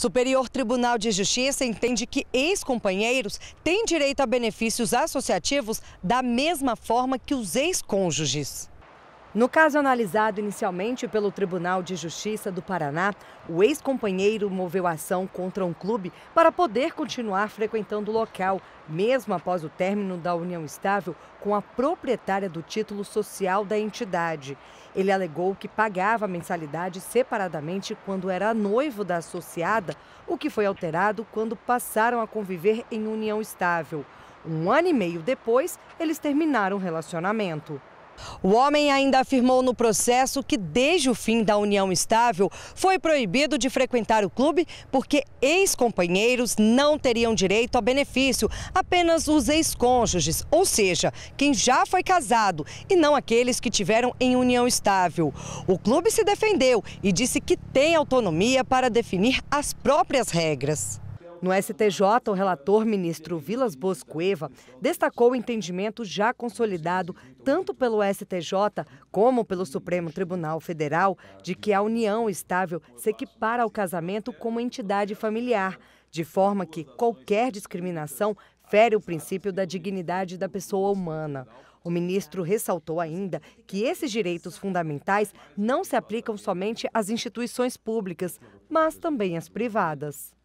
Superior Tribunal de Justiça entende que ex-companheiros têm direito a benefícios associativos da mesma forma que os ex-cônjuges. No caso analisado inicialmente pelo Tribunal de Justiça do Paraná, o ex-companheiro moveu ação contra um clube para poder continuar frequentando o local, mesmo após o término da união estável com a proprietária do título social da entidade. Ele alegou que pagava a mensalidade separadamente quando era noivo da associada, o que foi alterado quando passaram a conviver em união estável. Um ano e meio depois, eles terminaram o relacionamento. O homem ainda afirmou no processo que, desde o fim da união estável, foi proibido de frequentar o clube porque ex-companheiros não teriam direito a benefício, apenas os ex-cônjuges, ou seja, quem já foi casado e não aqueles que tiveram em união estável. O clube se defendeu e disse que tem autonomia para definir as próprias regras. No STJ, o relator ministro Vilas Boas Cueva destacou o entendimento já consolidado tanto pelo STJ como pelo Supremo Tribunal Federal de que a união estável se equipara ao casamento como entidade familiar, de forma que qualquer discriminação fere o princípio da dignidade da pessoa humana. O ministro ressaltou ainda que esses direitos fundamentais não se aplicam somente às instituições públicas, mas também às privadas.